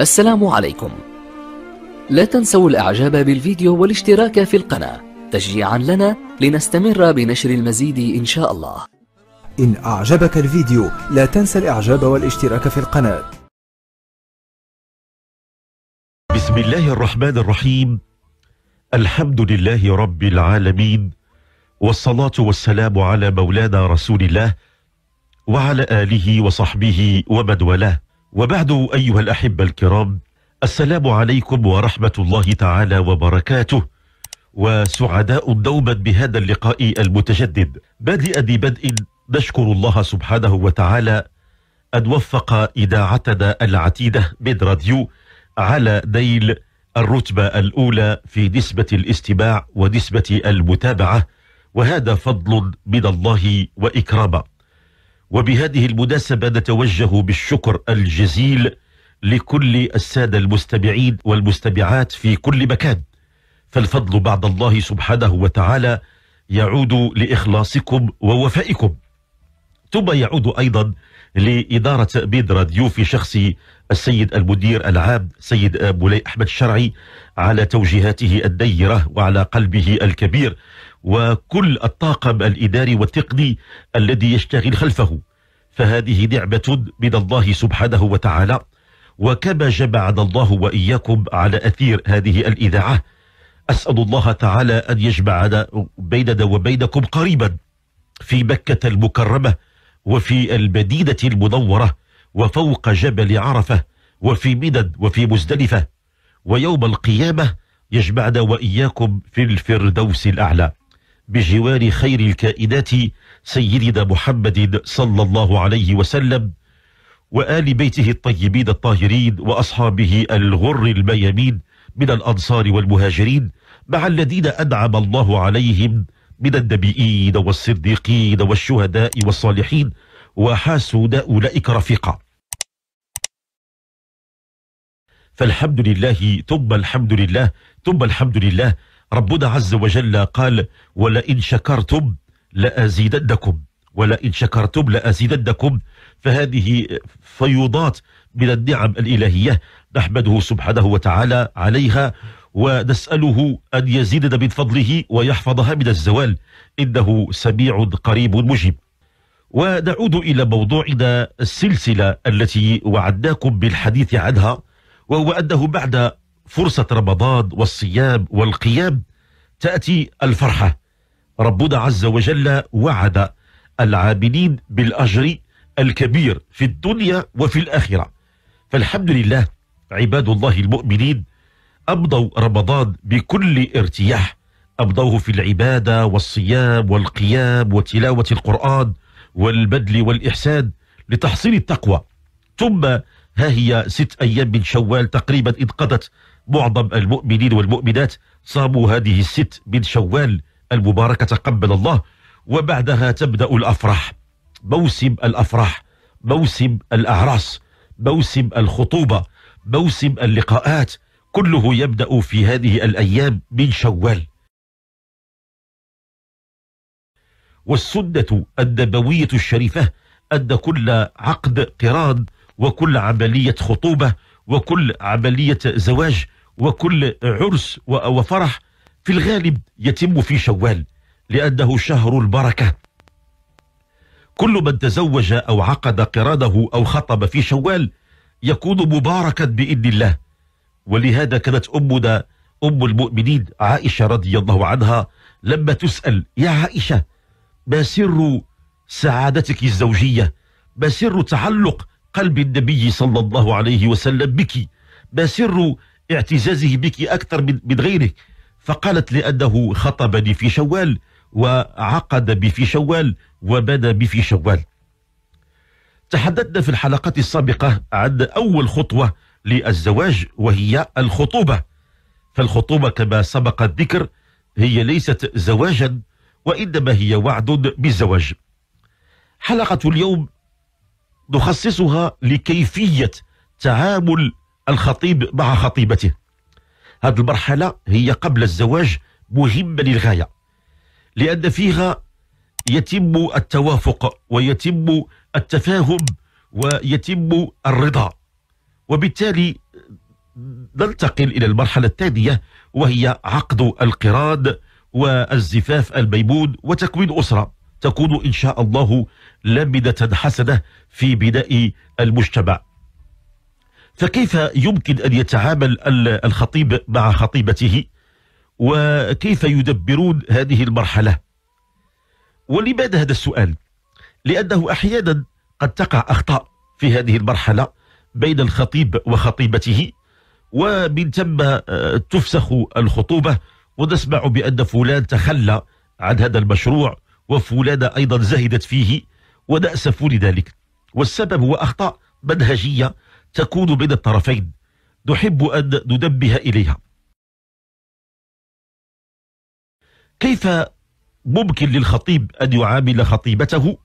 السلام عليكم لا تنسوا الاعجاب بالفيديو والاشتراك في القناة تشجيعا لنا لنستمر بنشر المزيد ان شاء الله ان اعجبك الفيديو لا تنسى الاعجاب والاشتراك في القناة بسم الله الرحمن الرحيم الحمد لله رب العالمين والصلاة والسلام على مولانا رسول الله وعلى آله وصحبه ومن والاه وبعد أيها الأحبة الكرام السلام عليكم ورحمة الله تعالى وبركاته وسعداء دوما بهذا اللقاء المتجدد بادئ ذي بدء نشكر الله سبحانه وتعالى أن وفق إذاعتنا العتيدة من راديو على نيل الرتبة الأولى في نسبة الاستماع ونسبة المتابعة وهذا فضل من الله وإكرامه وبهذه المناسبة نتوجه بالشكر الجزيل لكل السادة المستمعين والمستمعات في كل مكان فالفضل بعد الله سبحانه وتعالى يعود لإخلاصكم ووفائكم ثم يعود أيضا لإدارة بيد راديو في شخص السيد المدير العام سيد مولاي أحمد الشرعي على توجيهاته الديرة وعلى قلبه الكبير وكل الطاقم الإداري والتقني الذي يشتغل خلفه فهذه نعمة من الله سبحانه وتعالى وكما جمعنا الله وإياكم على أثير هذه الإذاعة أسأل الله تعالى أن يجمعنا بيننا وبينكم قريبا في مكة المكرمة وفي المدينة المنورة وفوق جبل عرفة وفي مدد وفي مزدلفة ويوم القيامة يجمعنا وإياكم في الفردوس الأعلى بجوار خير الكائدات سيدنا محمد صلى الله عليه وسلم وآل بيته الطيبين الطاهرين وأصحابه الغر الميامين من الأنصار والمهاجرين مع الذين أنعم الله عليهم من النبيين والصديقين والشهداء والصالحين وحاسون أولئك رفيقا فالحمد لله ثم الحمد لله ثم الحمد لله ربنا عز وجل قال ولئن شكرتم لأزيدنكم ولئن شكرتم لأزيدنكم فهذه فيوضات من النعم الإلهية نحمده سبحانه وتعالى عليها ونسأله أن يزيدنا من فضله ويحفظها من الزوال إنه سميع قريب مجيب ونعود إلى موضوعنا السلسلة التي وعدناكم بالحديث عنها وهو أنه بعد فرصة رمضان والصيام والقيام تأتي الفرحة ربنا عز وجل وعد العاملين بالأجر الكبير في الدنيا وفي الآخرة فالحمد لله عباد الله المؤمنين أمضوا رمضان بكل ارتياح أمضوه في العبادة والصيام والقيام وتلاوة القرآن والبذل والإحسان لتحصيل التقوى ثم ها هي ست أيام من شوال تقريبا إذ قضت معظم المؤمنين والمؤمنات صاموا هذه الست من شوال المباركة قبل الله وبعدها تبدأ الأفراح موسم الأفراح موسم الأعراس موسم الخطوبة موسم اللقاءات كله يبدأ في هذه الأيام من شوال والسنة النبوية الشريفة أن كل عقد قران وكل عملية خطوبة وكل عملية زواج وكل عرس وفرح في الغالب يتم في شوال لأنه شهر البركة كل من تزوج أو عقد قراده أو خطب في شوال يكون مباركا بإذن الله ولهذا كانت أمنا أم المؤمنين عائشة رضي الله عنها لما تسأل يا عائشة ما سر سعادتك الزوجية ما سر تعلق قلب النبي صلى الله عليه وسلم بك ما سر اعتزازه بك أكثر من غيره فقالت لأنه خطبني في شوال وعقد بي في شوال وبدا بي في شوال تحدثنا في الحلقات السابقة عن أول خطوة للزواج وهي الخطوبة فالخطوبة كما سبق الذكر هي ليست زواجا وإنما هي وعد بالزواج حلقة اليوم نخصصها لكيفية تعامل الخطيب مع خطيبته هذه المرحلة هي قبل الزواج مهمة للغاية لأن فيها يتم التوافق ويتم التفاهم ويتم الرضا وبالتالي ننتقل إلى المرحلة الثانية وهي عقد القراد والزفاف الميمون وتكوين أسرة تكون إن شاء الله لبدة حسدة في بناء المجتمع فكيف يمكن أن يتعامل الخطيب مع خطيبته وكيف يدبرون هذه المرحلة ولماذا هذا السؤال لأنه أحيانا قد تقع أخطاء في هذه المرحلة بين الخطيب وخطيبته ومن ثم آه، تفسخ الخطوبة ونسمع بأن فلان تخلى عن هذا المشروع وفلانة أيضا زهدت فيه ونأسف لذلك والسبب هو أخطاء منهجية تكون بين الطرفين نحب أن ننبه إليها كيف ممكن للخطيب أن يعامل خطيبته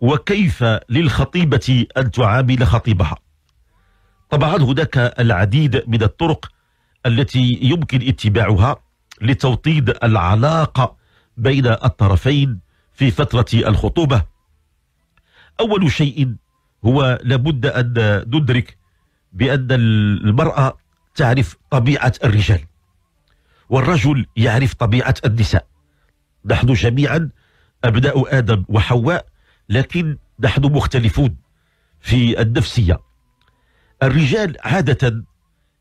وكيف للخطيبة أن تعامل خطيبها طبعا هناك العديد من الطرق التي يمكن اتباعها لتوطيد العلاقة بين الطرفين في فترة الخطوبة أول شيء هو لابد أن ندرك بأن المرأة تعرف طبيعة الرجال والرجل يعرف طبيعة النساء نحن جميعا أبناء آدم وحواء لكن نحن مختلفون في النفسية الرجال عادة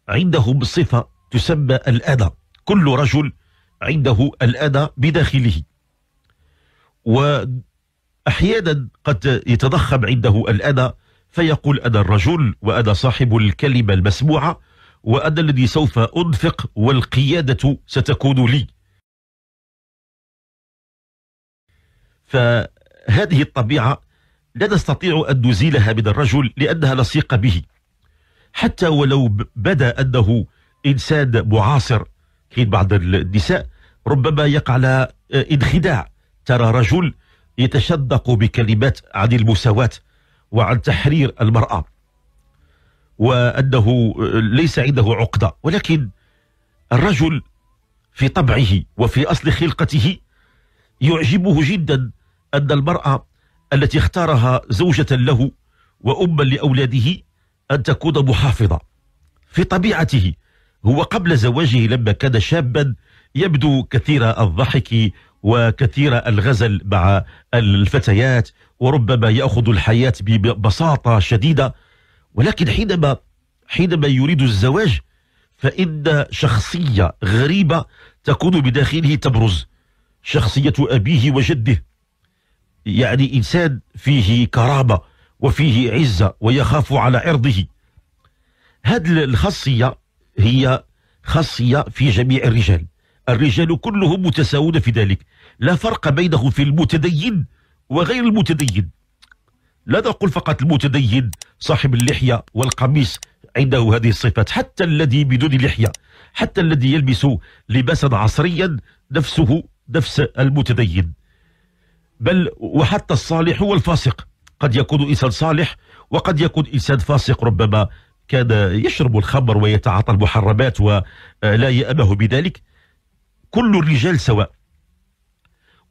عندهم صفة تسمى الأنا كل رجل عنده الأنا بداخله أحيانا قد يتضخم عنده الأنا فيقول أنا الرجل وأنا صاحب الكلمة المسموعة وأنا الذي سوف أنفق والقيادة ستكون لي فهذه الطبيعة لا نستطيع أن نزيلها من الرجل لأنها لصيقة به حتى ولو بدا أنه إنسان معاصر كي بعض النساء ربما يقع على آه، انخداع ترى رجل يتشدق بكلمات عن المساواة وعن تحرير المرأة وأنه ليس عنده عقدة ولكن الرجل في طبعه وفي أصل خلقته يعجبه جدا أن المرأة التي اختارها زوجة له وأما لأولاده أن تكون محافظة في طبيعته هو قبل زواجه لما كان شابا يبدو كثير الضحك وكثير الغزل مع الفتيات وربما يأخذ الحياة ببساطة شديدة ولكن حينما حينما يريد الزواج فإن شخصية غريبة تكون بداخله تبرز شخصية أبيه وجده يعني إنسان فيه كرامة وفيه عزة ويخاف على عرضه هذه الخاصية هي خاصية في جميع الرجال الرجال كلهم متساوون في ذلك لا فرق بينهم في المتدين وغير المتدين لا نقول فقط المتدين صاحب اللحية والقميص عنده هذه الصفات حتى الذي بدون لحية حتى الذي يلبس لباسا عصريا نفسه نفس المتدين بل وحتى الصالح والفاسق قد يكون إنسان صالح وقد يكون إنسان فاسق ربما كان يشرب الخمر ويتعاطى المحرمات ولا يأبه بذلك كل الرجال سواء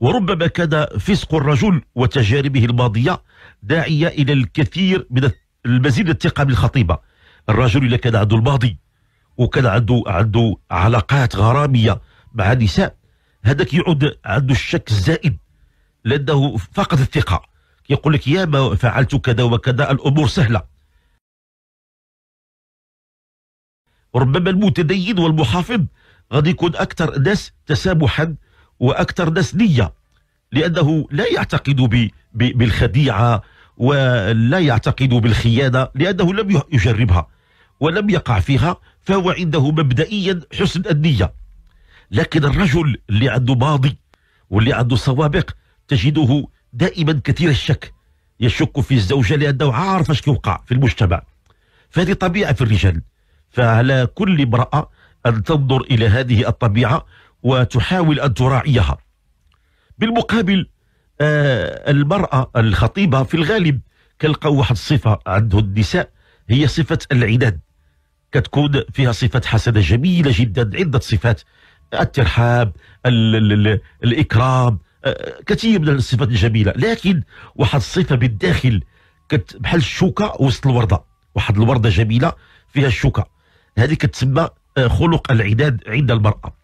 وربما كان فسق الرجل وتجاربه الماضية داعية إلى الكثير من المزيد الثقة بالخطيبة الرجل إذا كان عنده الماضي وكان عنده عنده علاقات غرامية مع النساء هذاك يعود عنده الشك الزائد لأنه فقد الثقة يقول لك يا ما فعلت كذا وكذا الأمور سهلة ربما المتدين والمحافظ غادي يكون اكثر ناس تسامحا واكثر ناس نيه لانه لا يعتقد ب... بالخديعه ولا يعتقد بالخيانه لانه لم يجربها ولم يقع فيها فهو عنده مبدئيا حسن النيه لكن الرجل اللي عنده ماضي واللي عنده سوابق تجده دائما كثير الشك يشك في الزوجه لانه عارف اش كيوقع في المجتمع فهذه طبيعه في الرجال فعلى كل امراه أن تنظر إلى هذه الطبيعة وتحاول أن تراعيها بالمقابل آه، المرأة الخطيبة في الغالب كنلقاو واحد الصفة عند النساء هي صفة العناد كتكون فيها صفات حسنة جميلة جدا عدة صفات الترحاب الإكرام آه، كثير من الصفات الجميلة لكن واحد الصفة بالداخل بحال الشوكة وسط الوردة واحد الوردة جميلة فيها الشوكة هذه كتسمى خلق العداد عند المرأة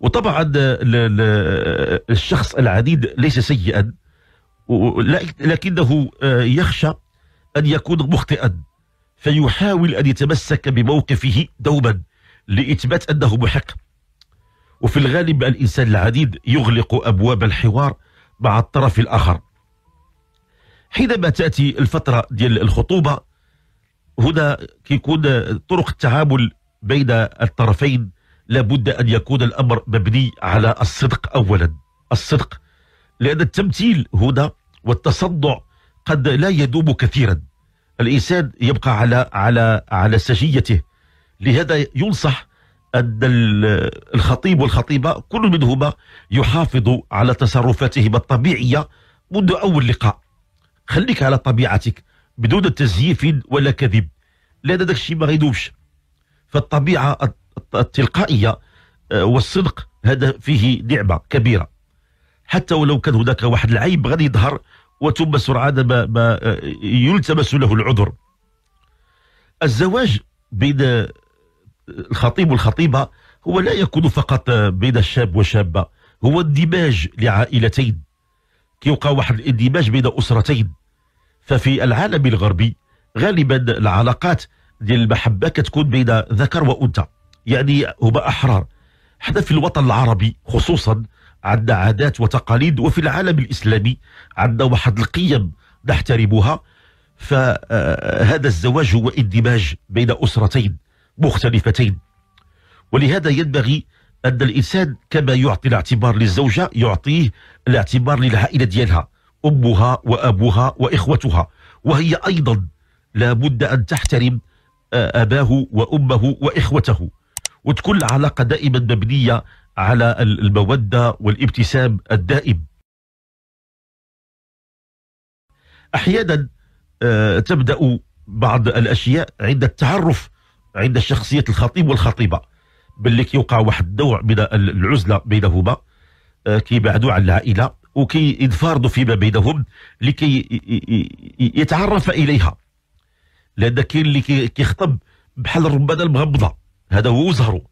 وطبعا الشخص العديد ليس سيئا لكنه آه، يخشى أن يكون مخطئا فيحاول أن يتمسك بموقفه دوما لإثبات أنه محق وفي الغالب الإنسان العديد يغلق أبواب الحوار مع الطرف الآخر حينما تأتي الفترة ديال الخطوبة هنا كيكون طرق التعامل بين الطرفين لابد أن يكون الأمر مبني على الصدق أولا الصدق لأن التمثيل هنا والتصنع قد لا يدوم كثيرا الإنسان يبقى على على على سجيته لهذا ينصح أن الخطيب والخطيبة كل منهما يحافظ على تصرفاتهما الطبيعية منذ أول لقاء خليك على طبيعتك بدون تزييف ولا كذب لا داك الشيء ما غيدوبش فالطبيعه التلقائيه آه، والصدق هذا فيه نعمه كبيره حتى ولو كان هناك واحد العيب غادي يظهر وثم سرعان ما, ما آه، يلتمس له العذر الزواج بين آه، الخطيب والخطيبه هو لا يكون فقط بين الشاب وشابه هو اندماج لعائلتين كيوقع واحد الاندماج بين اسرتين ففي العالم الغربي غالبا العلاقات ديال المحبه كتكون بين ذكر وانثى يعني هما احرار حنا في الوطن العربي خصوصا عندنا عادات وتقاليد وفي العالم الاسلامي عندنا واحد القيم نحترمها فهذا الزواج هو اندماج بين اسرتين مختلفتين ولهذا ينبغي ان الانسان كما يعطي الاعتبار للزوجه يعطيه الاعتبار للعائله ديالها أبها وأبوها وإخوتها وهي أيضا لا بد أن تحترم آه، أباه وأمه وإخوته وتكون العلاقة دائما مبنية على المودة والابتسام الدائم أحيانا آه، تبدأ بعض الأشياء عند التعرف عند الشخصية الخطيب والخطيبة باللي كيوقع واحد النوع من العزلة بينهما آه، كيبعدوا عن العائلة وكي يتفارضوا فيما بينهم لكي يتعرف اليها لان كاين اللي كيخطب بحال الربانه المغمضه هذا هو زهرو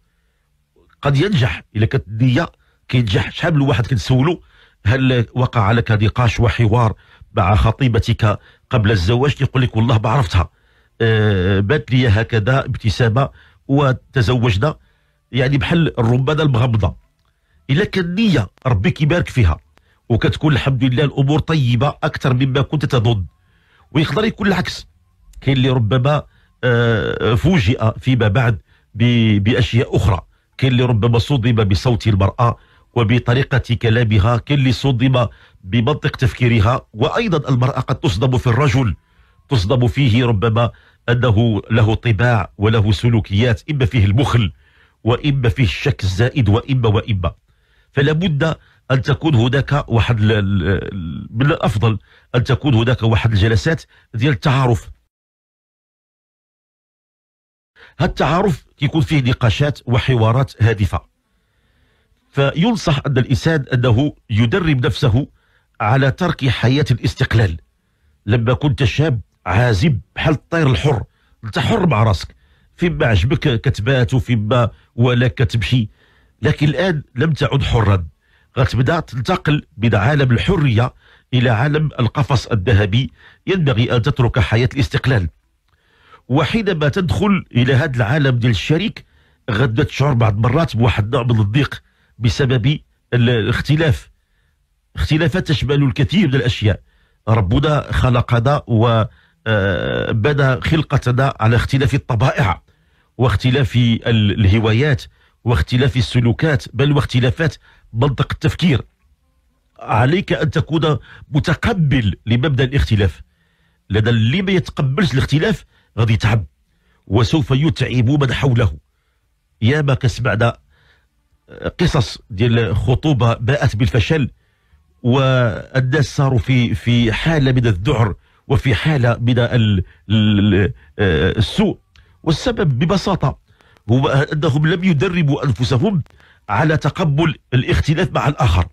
قد ينجح الا كانت النيه كينجح شحال من واحد كنسولو هل وقع لك نقاش وحوار مع خطيبتك قبل الزواج كيقول لك والله ما عرفتها آه، بات لي هكذا ابتسامه وتزوجنا يعني بحال الربانه المغمضه الا كان النيه ربي كيبارك فيها وكتكون الحمد لله الامور طيبه اكثر مما كنت تظن ويقدر يكون العكس كاين اللي ربما آه، فوجئ فيما بعد باشياء اخرى كاين اللي ربما صدم بصوت المراه وبطريقة كلامها كاين اللي صدم بمنطق تفكيرها وأيضا المرأة قد تصدم في الرجل تصدم فيه ربما أنه له طباع وله سلوكيات إما فيه البخل وإما فيه الشك الزائد وإما وإما فلا بد أن تكون هناك واحد من الأفضل أن تكون هناك واحد الجلسات ديال التعارف هذا التعارف كيكون فيه نقاشات وحوارات هادفة فينصح أن الإنسان أنه يدرب نفسه على ترك حياة الاستقلال لما كنت شاب عازب بحال الطير الحر انت حر مع راسك فيما عجبك كتبات وفيما ولا كتمشي لكن الآن لم تعد حرا غتبدا تنتقل من عالم الحريه الى عالم القفص الذهبي ينبغي ان تترك حياه الاستقلال وحينما تدخل الى هذا العالم ديال الشريك غدا تشعر بعض المرات بواحد النوع من الضيق بسبب الاختلاف اختلافات تشمل الكثير من الاشياء ربنا خلقنا وبنى آه، خلقتنا على اختلاف الطبائع واختلاف الهوايات واختلاف السلوكات بل واختلافات منطق التفكير عليك أن تكون متقبل لمبدأ الاختلاف لأن اللي ما يتقبلش الاختلاف غادي يتعب وسوف يتعب من حوله يا ما كسمعنا آه، قصص ديال خطوبة باءت بالفشل والناس صاروا في في حالة من الذعر وفي حالة من آه، السوء والسبب ببساطة هو أنهم لم يدربوا أنفسهم على تقبل الاختلاف مع الآخر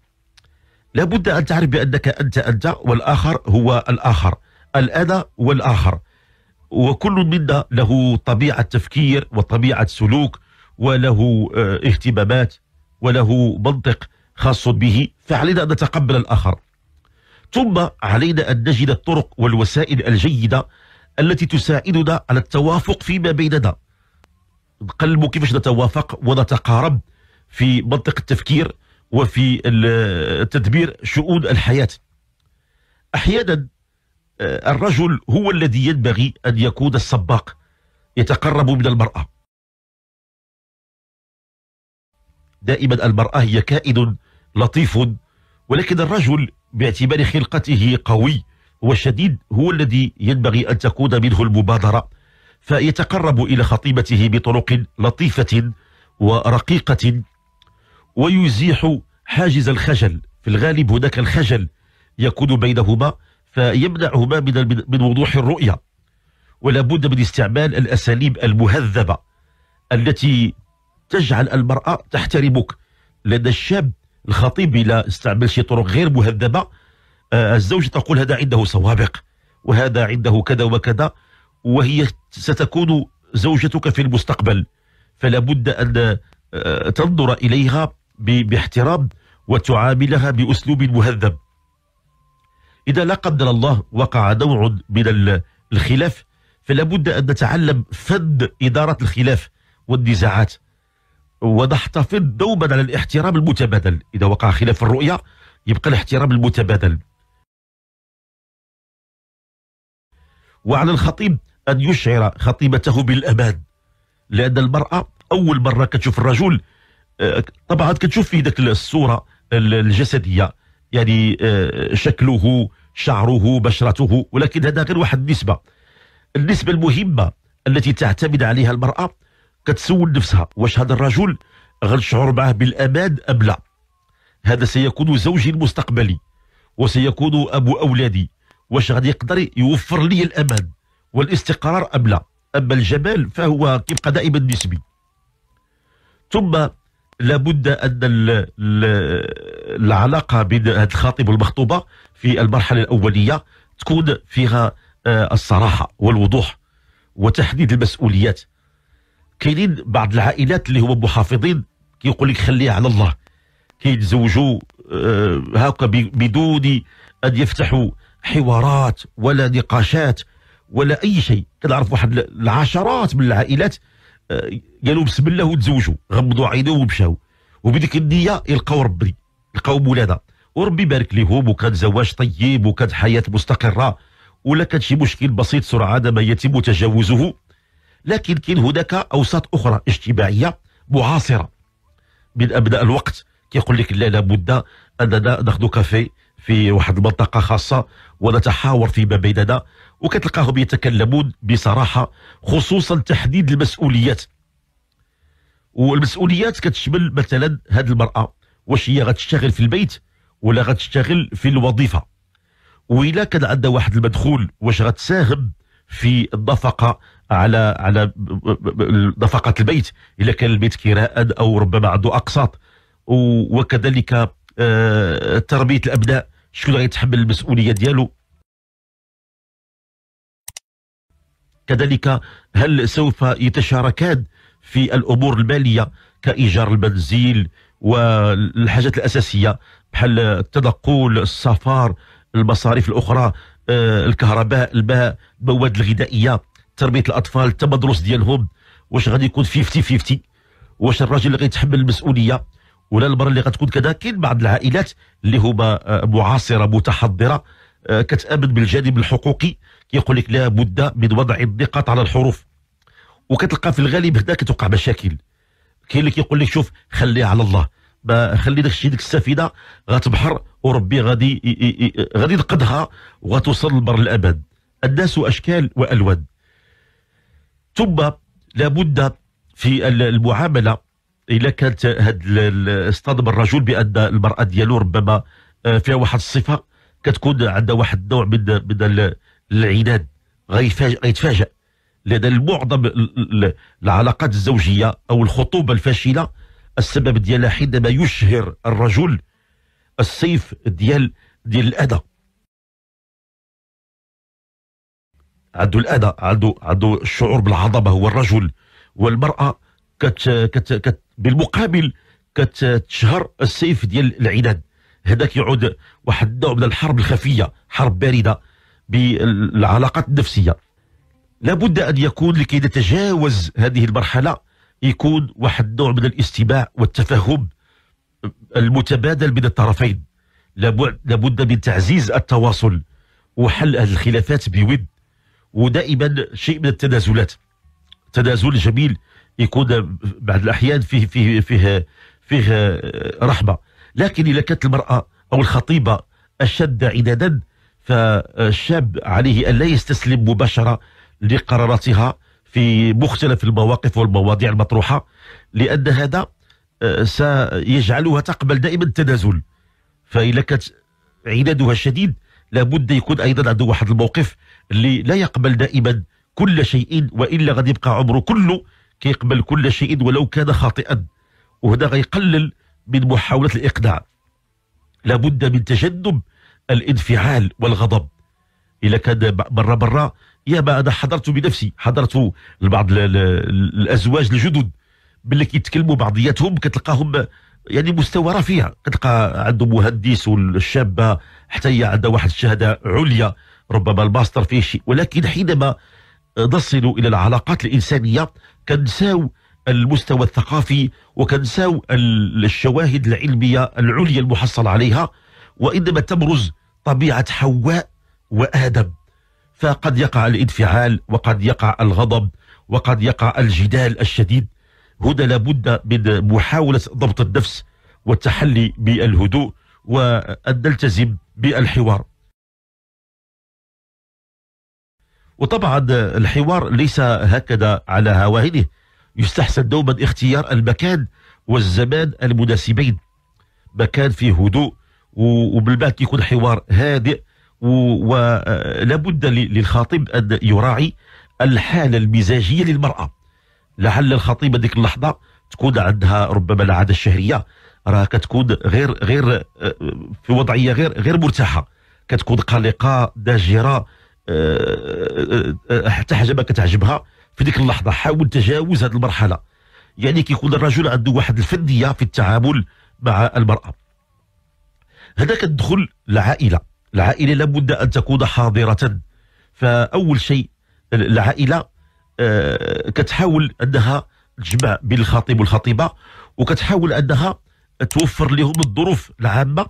لابد أن تعرف بأنك أنت أنت والآخر هو الآخر الأنا والآخر وكل منا له طبيعة تفكير وطبيعة سلوك وله آه، اهتمامات وله منطق خاص به فعلينا أن نتقبل الآخر ثم علينا أن نجد الطرق والوسائل الجيدة التي تساعدنا على التوافق فيما بيننا نقلبوا كيفاش نتوافق ونتقارب في منطق التفكير وفي تدبير شؤون الحياة أحيانا آه، الرجل هو الذي ينبغي أن يكون السباق يتقرب من المرأة دائما المرأة هي كائن لطيف ولكن الرجل باعتبار خلقته قوي وشديد هو الذي ينبغي أن تكون منه المبادرة فيتقرب إلى خطيبته بطرق لطيفة ورقيقة ويزيح حاجز الخجل في الغالب هناك الخجل يكون بينهما فيمنعهما من, من وضوح الرؤية ولا بد من استعمال الأساليب المهذبة التي تجعل المرأة تحترمك لدى الشاب الخطيب لا استعمل شي طرق غير مهذبة آه، الزوجة تقول هذا عنده سوابق وهذا عنده كذا وكذا وهي ستكون زوجتك في المستقبل فلا بد أن آه، تنظر إليها باحترام وتعاملها بأسلوب مهذب إذا لا قدر الله وقع نوع من الخلاف فلا بد أن نتعلم فن إدارة الخلاف والنزاعات ونحتفظ دوما على الاحترام المتبادل إذا وقع خلاف الرؤية يبقى الاحترام المتبادل وعلى الخطيب أن يشعر خطيبته بالأمان لأن المرأة أول مرة كتشوف الرجل طبعا كتشوف فيه ذاك الصوره الجسديه يعني آه، شكله شعره بشرته ولكن هذا غير واحد النسبه النسبه المهمه التي تعتمد عليها المراه كتسول نفسها واش هذا الرجل غنشعر معه بالامان ام لا هذا سيكون زوجي المستقبلي وسيكون ابو اولادي واش غادي يقدر يوفر لي الامان والاستقرار ام لا اما الجمال فهو كيبقى دائما نسبي ثم لابد ان العلاقه بين الخاطب والمخطوبه في المرحله الاوليه تكون فيها آه، الصراحه والوضوح وتحديد المسؤوليات كاينين بعض العائلات اللي هما محافظين كيقول لك خليها على الله كيتزوجوا هاكا آه، بدون ان يفتحوا حوارات ولا نقاشات ولا اي شيء كنعرف واحد العشرات من العائلات قالوا بسم الله وتزوجوا غمضوا عينيهم ومشاو وبديك النيه يلقاو ربي يلقاو مولانا وربي يبارك لهم وكان زواج طيب وكان حياه مستقره ولا كان شي مشكل بسيط سرعان ما يتم تجاوزه لكن كاين هناك اوساط اخرى اجتماعيه معاصره من ابناء الوقت كيقول لك لا لابد اننا ناخذ كافي في واحد المنطقه خاصه ونتحاور فيما بيننا وكتلقاهم يتكلمون بصراحه خصوصا تحديد المسؤوليات والمسؤوليات كتشمل مثلا هذه المراه واش هي غتشتغل في البيت ولا غتشتغل في الوظيفه وإلا كان عندها واحد المدخول واش غتساهم في النفقة على على نفقة البيت إلا كان البيت كراء أو ربما عنده أقساط وكذلك آه، تربية الأبناء شكون غيتحمل المسؤولية ديالو كذلك هل سوف يتشاركان في الأمور المالية كإيجار المنزل والحاجات الأساسية بحال التنقل السفر المصاريف الأخرى آه، الكهرباء الماء المواد الغذائية تربية الأطفال التمدرس ديالهم واش غادي يكون 50 50 واش الراجل اللي غيتحمل المسؤولية ولا المرأة اللي غتكون كذا كاين بعض العائلات اللي هما آه، معاصرة متحضرة آه، كتامن بالجانب الحقوقي كيقول لك لابد من وضع النقاط على الحروف وكتلقى في الغالب هنا كتوقع مشاكل كاين اللي كيقول لك شوف خليها على الله ما خلي داك الشيء ديك السفينه غتبحر وربي غادي غادي ينقذها وغتوصل لبر الابد الناس اشكال والوان ثم لابد في المعامله الا كانت هذا اصطدم الرجل بان المراه ديالو ربما آه، فيها واحد الصفه كتكون عندها واحد النوع من من العداد غيتفاجئ لدى معظم العلاقات الزوجية أو الخطوبة الفاشلة السبب ديالها حينما يشهر الرجل السيف ديال ديال الأذى عنده الأذى عنده عنده الشعور بالعظمة هو الرجل والمرأة كت كت كت بالمقابل كتشهر السيف ديال العناد هذا كيعود واحد النوع من الحرب الخفية حرب باردة بالعلاقات النفسية لابد أن يكون لكي نتجاوز هذه المرحلة يكون واحد نوع من الاستماع والتفهم المتبادل بين الطرفين لابد من تعزيز التواصل وحل الخلافات بود ودائما شيء من التنازلات تنازل جميل يكون بعض الاحيان فيه فيه فيه فيه رحمه لكن اذا كانت المراه او الخطيبه اشد عنادا فالشاب عليه أن لا يستسلم مباشرة لقراراتها في مختلف المواقف والمواضيع المطروحة لأن هذا آه، سيجعلها تقبل دائما التنازل فإذا كانت عنادها شديد لابد يكون أيضا عنده واحد الموقف اللي لا يقبل دائما كل شيء وإلا غادي يبقى عمره كله كيقبل كل شيء ولو كان خاطئا وهذا غيقلل من محاولة الإقناع لابد من تجنب الانفعال والغضب الى كان برا برا يا ما أنا حضرت بنفسي حضرت لبعض الأزواج الجدد باللي كيتكلموا بعضياتهم كتلقاهم يعني مستوى رفيع كتلقى عنده مهندس والشابة حتى هي عندها واحد الشهادة عليا ربما الماستر فيه شيء ولكن حينما نصل إلى العلاقات الإنسانية كنساو المستوى الثقافي وكنساو الشواهد العلمية العليا المحصل عليها وإنما تبرز طبيعة حواء وآدم فقد يقع الانفعال وقد يقع الغضب وقد يقع الجدال الشديد هنا لابد من محاولة ضبط النفس والتحلي بالهدوء وأن نلتزم بالحوار وطبعا الحوار ليس هكذا على هواهنه يستحسن دوما اختيار المكان والزمان المناسبين مكان فيه هدوء وبالبال كيكون الحوار هادئ ولا بد للخطيب ان يراعي الحاله المزاجيه للمراه لعل الخطيبه ديك اللحظه تكون عندها ربما العاده الشهريه راه كتكون غير غير آه، في وضعيه غير غير مرتاحه كتكون قلقه داجره آه، آه، حتى حاجه ما كتعجبها في ديك اللحظه حاول تجاوز هذه المرحله يعني كيكون الرجل عنده واحد الفنيه في التعامل مع المراه هذا كتدخل العائله العائله لابد ان تكون حاضره فاول شيء العائله آه، كتحاول انها تجمع بين الخطيب والخطيبه وكتحاول انها توفر لهم الظروف العامه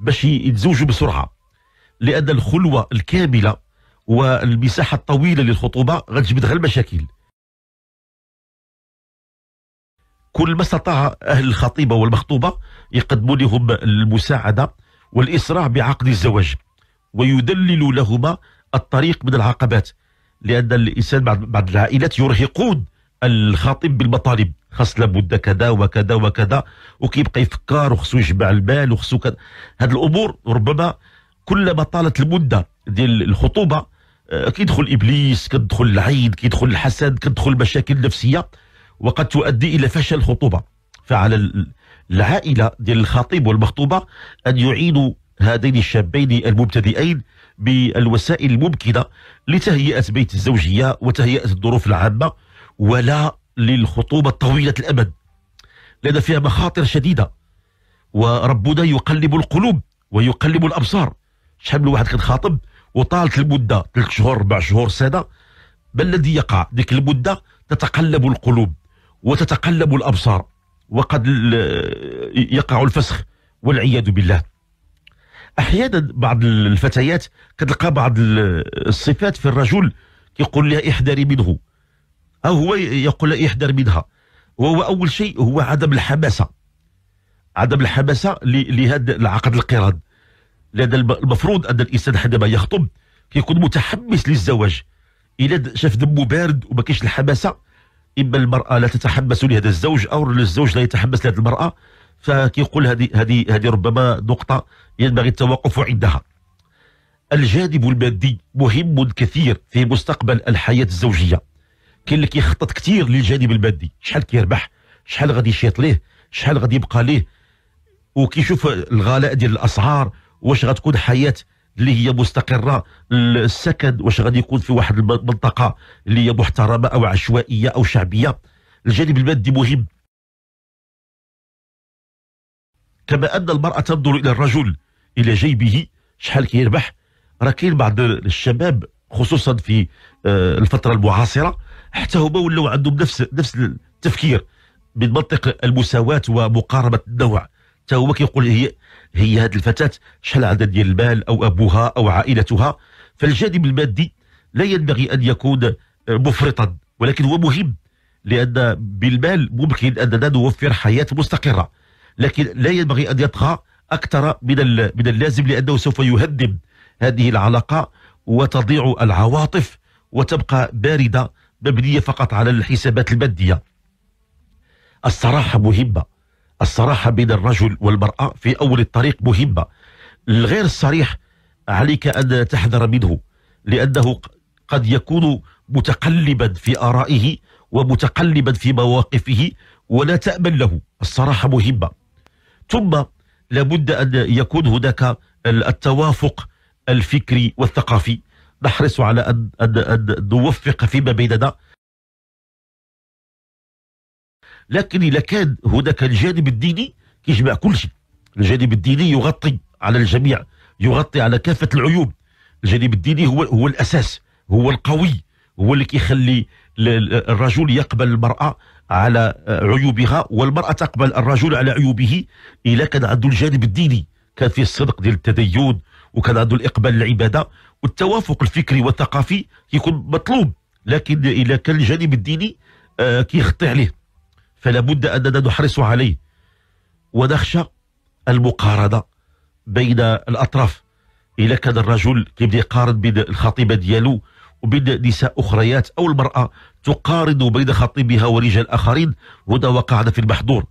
باش يتزوجوا بسرعه لان الخلوه الكامله والمساحه الطويله للخطوبه غتجبد غير المشاكل كل ما استطاع أهل الخطيبة والمخطوبة يقدموا لهم المساعدة والإسراع بعقد الزواج ويدلل لهما الطريق من العقبات لأن الإنسان بعض العائلات يرهقون الخاطب بالمطالب خاص لابد كذا وكذا وكذا وكيبقى يفكر وخصو يجمع المال وخصو كذا هذه الامور ربما كلما طالت المده ديال الخطوبه آه، كيدخل ابليس كيدخل العيد كيدخل الحسد كيدخل مشاكل نفسيه وقد تؤدي إلى فشل الخطوبة فعلى العائلة ديال الخطيب والمخطوبة أن يعينوا هذين الشابين المبتدئين بالوسائل الممكنة لتهيئة بيت الزوجية وتهيئة الظروف العامة ولا للخطوبة طويلة الأمد لأن فيها مخاطر شديدة وربنا يقلب القلوب ويقلب الأبصار شحال من واحد كنخاطب وطالت المدة ثلاث شهور أربع شهور سنة ما الذي يقع ديك المدة تتقلب القلوب وتتقلب الأبصار وقد يقع الفسخ والعياذ بالله أحيانا بعض الفتيات كتلقى بعض الصفات في الرجل يقول لها احذري منه أو هو يقول لها احذر منها وهو أول شيء هو عدم الحماسة عدم الحماسة لهذا العقد القران لأن المفروض أن الإنسان حينما يخطب كيكون متحمس للزواج إلا شاف دمه بارد وما كاينش الحماسة إما المرأة لا تتحمس لهذا الزوج أو الزوج لا يتحمس لهذه المرأة فكيقول هذه هذه هذه ربما نقطة ينبغي التوقف عندها. الجانب المادي مهم كثير في مستقبل الحياة الزوجية. كاين اللي كيخطط كثير للجانب المادي، شحال كيربح، شحال غادي يشيط ليه، شحال غادي يبقى ليه وكيشوف الغلاء ديال الأسعار واش غتكون حياة اللي هي مستقره السكن واش غادي يكون في واحد المنطقه اللي هي محترمه او عشوائيه او شعبيه الجانب المادي مهم كما ان المراه تنظر الى الرجل الى جيبه شحال كيربح راه كاين بعض الشباب خصوصا في آه، الفتره المعاصره حتى هما ولاو عندهم نفس نفس التفكير من منطق المساواه ومقاربه النوع حتى هو كيقول هي هي هذه الفتاة شحال عدد ديال المال أو أبوها أو عائلتها فالجانب المادي لا ينبغي أن يكون آه، مفرطا ولكن هو مهم لأن بالمال ممكن أننا نوفر حياة مستقرة لكن لا ينبغي أن يطغى أكثر من من اللازم لأنه سوف يهدم هذه العلاقة وتضيع العواطف وتبقى باردة مبنية فقط على الحسابات المادية الصراحة مهمة الصراحة بين الرجل والمرأة في أول الطريق مهمة الغير الصريح عليك أن تحذر منه لأنه قد يكون متقلبا في آرائه ومتقلبا في مواقفه ولا تأمن له الصراحة مهمة ثم لابد أن يكون هناك التوافق الفكري والثقافي نحرص على أن, أن, أن نوفق فيما بيننا لكن إذا كان هناك الجانب الديني يجمع كل شيء الجانب الديني يغطي على الجميع يغطي على كافة العيوب الجانب الديني هو هو الأساس هو القوي هو اللي كيخلي الرجل يقبل المرأة على عيوبها والمرأة تقبل الرجل على عيوبه إلا كان عنده الجانب الديني كان فيه الصدق ديال التدين وكان عنده الإقبال للعبادة والتوافق الفكري والثقافي يكون مطلوب لكن إلا كان الجانب الديني آه، كيخطي كيغطي عليه فلا بد أننا نحرص عليه ونخشى المقارنة بين الأطراف إلا كان الرجل كيبدا يقارن بين الخطيبة ديالو وبين نساء أخريات أو المرأة تقارن بين خطيبها ورجال آخرين هنا وقعنا في المحظور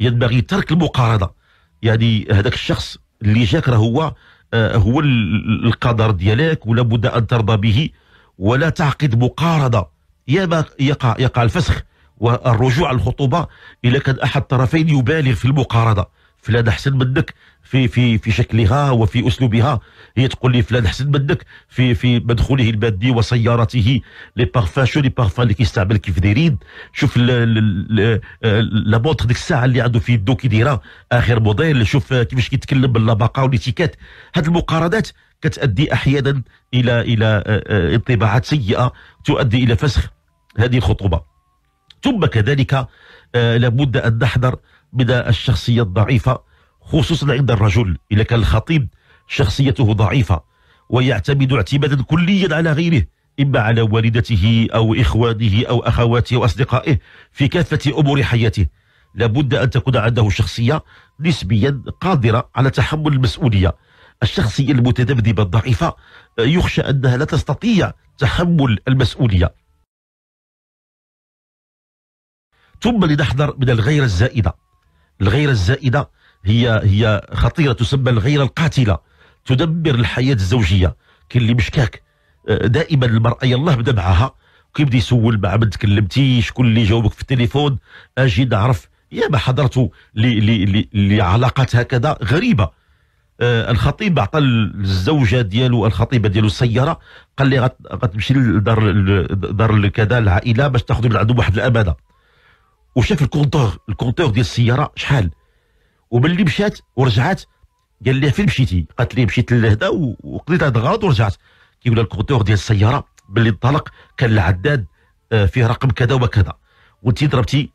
ينبغي ترك المقارنة يعني هذاك الشخص اللي جاك راه هو آه، هو القدر ديالك ولا بد أن ترضى به ولا تعقد مقارنة يا ما يقع يقع الفسخ والرجوع الخطوبه الا كان احد الطرفين يبالغ في المقارضه فلان احسن منك في في في شكلها وفي اسلوبها هي تقول لي فلان احسن منك في في مدخوله المادي وسيارته لي بارفان شو لي بارفان اللي كيستعمل كيف دايرين شوف لا بونتر ديك الساعه اللي عنده في يدو كيديرها اخر موديل شوف كيفاش كيتكلم باللباقه والاتيكات هاد المقارضات كتؤدي احيانا الى الى آه، آه، انطباعات سيئه تؤدي الى فسخ هذه الخطوبه ثم كذلك آه، لابد أن نحذر من الشخصية الضعيفة خصوصا عند الرجل إذا كان الخطيب شخصيته ضعيفة ويعتمد اعتمادا كليا على غيره إما على والدته أو إخوانه أو أخواته وأصدقائه في كافة أمور حياته لابد أن تكون عنده شخصية نسبيا قادرة على تحمل المسؤولية الشخصية المتذبذبة الضعيفة آه، يخشى أنها لا تستطيع تحمل المسؤولية ثم لنحذر من الغيرة الزائدة الغيرة الزائدة هي هي خطيرة تسمى الغيرة القاتلة تدمر الحياة الزوجية كاين اللي مشكاك آه، دائما المرأة يلاه بدا معاها كيبدا يسول مع من تكلمتي شكون اللي جاوبك في التليفون اجي نعرف يا ما حضرته لعلاقات هكذا غريبه آه الخطيب عطى الزوجه ديالو الخطيبه ديالو السياره قال لي غتمشي لدار دار كذا العائله باش تاخذ من عندهم واحد الامانه وشاف الكونتور الكونتور ديال السياره شحال وملي مشات ورجعات قال لها فين مشيتي قالت لي مشيت لهدا وقضيت هذا الغلط ورجعت كيقول لها الكونتور ديال السياره باللي انطلق كان العداد آه، فيه رقم كذا وكذا وانت ضربتي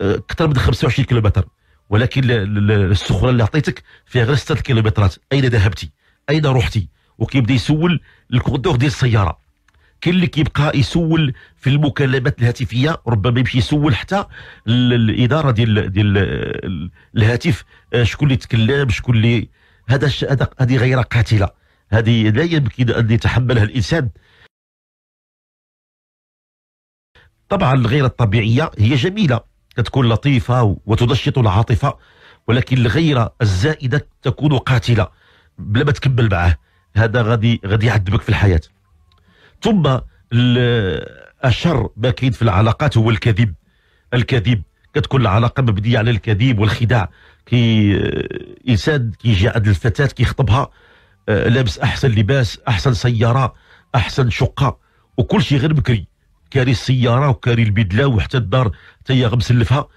آه، اكثر من 25 كيلومتر ولكن السخره اللي عطيتك فيها غير 6 كيلومترات اين ذهبتي اين رحتي وكيبدا يسول الكونتور ديال السياره كاين اللي كيبقى يسول في المكالمات الهاتفيه ربما يمشي يسول حتى الاداره ديال ديال الهاتف آه، شكون اللي تكلم شكون اللي هذا هذه غيره قاتله هذه لا يمكن ان يتحملها الانسان طبعا الغيره الطبيعيه هي جميله كتكون لطيفه وتنشط العاطفه ولكن الغيره الزائده تكون قاتله بلا ما تكمل معاه هذا غادي غادي يعذبك في الحياه ثم الشر ما كاين في العلاقات هو الكذب الكذب كتكون العلاقه مبنيه على الكذب والخداع كي آه، انسان كيجي عند الفتاه كيخطبها آه، لابس احسن لباس احسن سياره احسن شقه وكل شيء غير بكري كاري السياره وكاري البدله وحتى الدار حتى هي مسلفها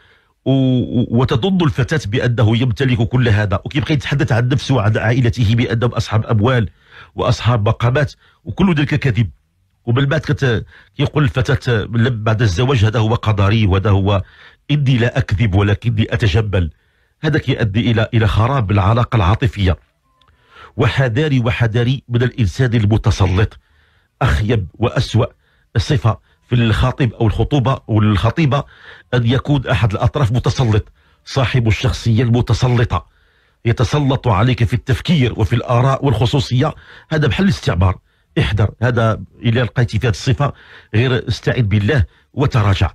وتظن الفتاة بأنه يمتلك كل هذا وكيبقى يتحدث عن نفسه وعن عائلته بأنهم أصحاب أموال وأصحاب مقامات وكل ذلك كذب وبالبات كت... كيقول الفتاة بعد الزواج هذا هو قدري وهذا هو إني لا أكذب ولكني أتجمل هذا كيؤدي إلى إلى خراب العلاقة العاطفية وحذاري وحذاري من الإنسان المتسلط أخيب وأسوأ صفة في الخاطب أو الخطوبة أو الخطيبة أن يكون أحد الأطراف متسلط صاحب الشخصية المتسلطة يتسلط عليك في التفكير وفي الآراء والخصوصية هذا بحال الاستعمار احذر هذا الى لقيتي في هذه الصفة غير استعذ بالله وتراجع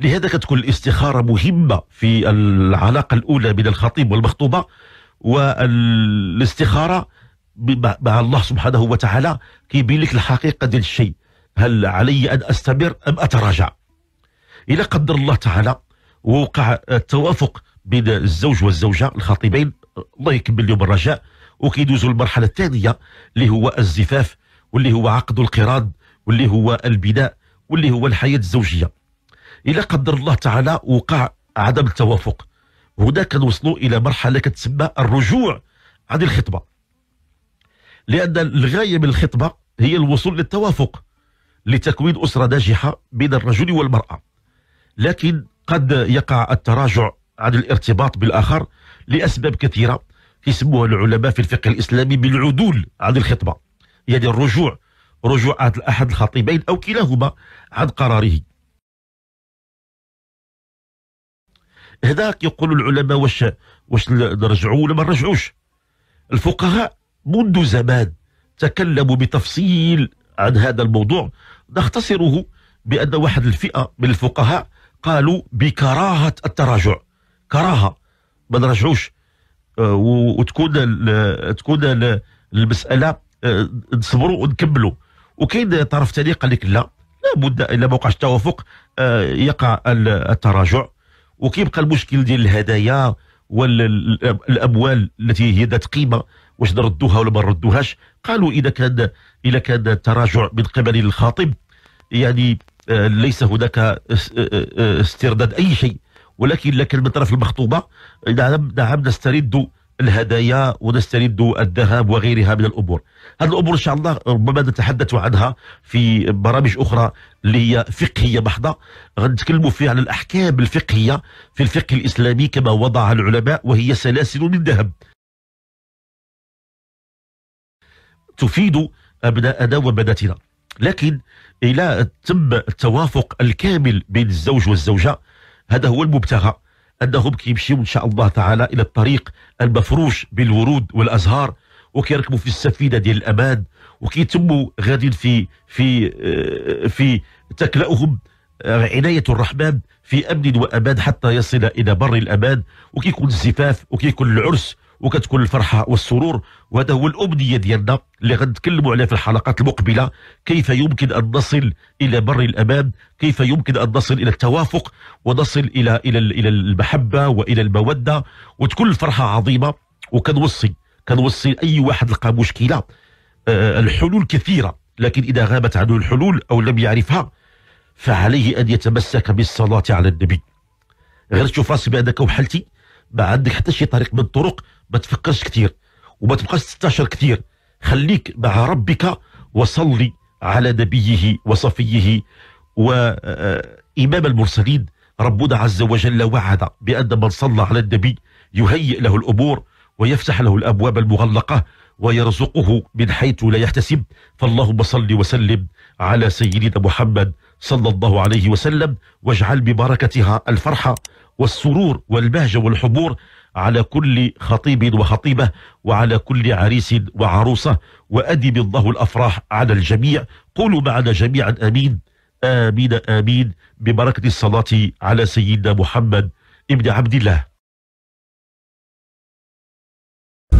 لهذا كتكون الاستخارة مهمة في العلاقة الأولى بين الخطيب والمخطوبة والاستخارة مع الله سبحانه وتعالى كيبين لك الحقيقة ديال الشيء هل علي أن أستمر أم أتراجع إلى قدر الله تعالى ووقع التوافق بين الزوج والزوجة الخطيبين الله يكمل لهم الرجاء وكيدوزوا المرحله الثانيه اللي هو الزفاف واللي هو عقد القراض واللي هو البناء واللي هو الحياه الزوجيه الى قدر الله تعالى وقع عدم التوافق هنا كنوصلوا الى مرحله كتسمى الرجوع عن الخطبه لان الغايه من الخطبه هي الوصول للتوافق لتكوين اسره ناجحه بين الرجل والمراه لكن قد يقع التراجع عن الارتباط بالاخر لاسباب كثيره يسموها العلماء في الفقه الإسلامي بالعدول عن الخطبة يعني الرجوع رجوع أحد الخطيبين أو كلاهما عن قراره هذاك يقول العلماء واش واش نرجعوا ولا ما نرجعوش الفقهاء منذ زمان تكلموا بتفصيل عن هذا الموضوع نختصره بأن واحد الفئة من الفقهاء قالوا بكراهة التراجع كراهة ما نرجعوش وتكون تكون المساله آه، نصبروا ونكملوا وكاين طرف ثاني قال لك لا لابد الا ما وقعش توافق آه، يقع التراجع وكيبقى المشكل ديال الهدايا والاموال التي هي ذات قيمه واش نردوها ولا ما نردوهاش قالوا اذا كان اذا كان التراجع من قبل الخاطب يعني آه، ليس هناك استرداد اي شيء ولكن لكن من طرف المخطوبة نعم،, نعم نسترد الهدايا ونسترد الذهب وغيرها من الامور. هذه الامور ان شاء الله ربما نتحدث عنها في برامج اخرى اللي هي فقهيه محضه غنتكلموا فيها على الاحكام الفقهيه في الفقه الاسلامي كما وضعها العلماء وهي سلاسل من ذهب. تفيد ابناءنا وبناتنا. لكن الى تم التوافق الكامل بين الزوج والزوجه هذا هو المبتغى انهم كيمشيو ان شاء الله تعالى الى الطريق المفروش بالورود والازهار وكيركبوا في السفينه ديال الامان وكيتموا غادي في في آه، في تكلأهم آه، عناية الرحمن في أمن وأمان حتى يصل إلى بر الأمان وكيكون الزفاف وكيكون العرس وكتكون الفرحه والسرور وهذا هو الامنيه ديالنا اللي غنتكلموا عليها في الحلقات المقبله كيف يمكن ان نصل الى بر الامان كيف يمكن ان نصل الى التوافق ونصل الى الى الى المحبه والى الموده وتكون الفرحه عظيمه وكنوصي كنوصي اي واحد لقى مشكله آه، الحلول كثيره لكن اذا غابت عنه الحلول او لم يعرفها فعليه ان يتمسك بالصلاه على النبي غير تشوف راسي بانك وحلتي ما عندك حتى شي طريق من الطرق ما تفكرش كثير وما تبقاش تستشر كثير خليك مع ربك وصلي على نبيه وصفيه وإمام آه، آه، المرسلين ربنا عز وجل وعد بأن من صلى على النبي يهيئ له الأمور ويفتح له الأبواب المغلقة ويرزقه من حيث لا يحتسب فاللهم صل وسلم على سيدنا محمد صلى الله عليه وسلم واجعل ببركتها الفرحة والسرور والبهجة والحبور على كل خطيب وخطيبة وعلى كل عريس وعروسة وأدب الله الأفراح على الجميع قولوا معنا جميعا أمين آمين آمين ببركة الصلاة على سيدنا محمد ابن عبد الله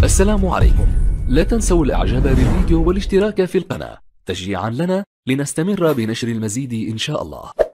السلام عليكم لا تنسوا الاعجاب بالفيديو والاشتراك في القناة تشجيعا لنا لنستمر بنشر المزيد إن شاء الله